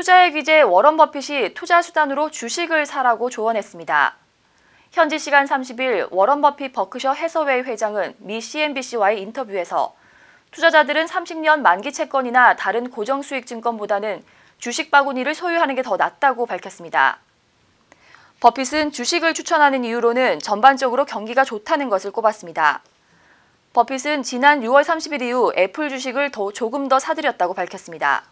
투자의 기재 워런 버핏이 투자 수단으로 주식을 사라고 조언했습니다. 현지 시간 30일 워런 버핏 버크셔 해서웨이 회장은 미 CNBC와의 인터뷰에서 투자자들은 30년 만기 채권이나 다른 고정 수익 증권보다는 주식 바구니를 소유하는 게 더 낫다고 밝혔습니다. 버핏은 주식을 추천하는 이유로는 전반적으로 경기가 좋다는 것을 꼽았습니다. 버핏은 지난 6월 30일 이후 애플 주식을 더, 조금 더 사들였다고 밝혔습니다.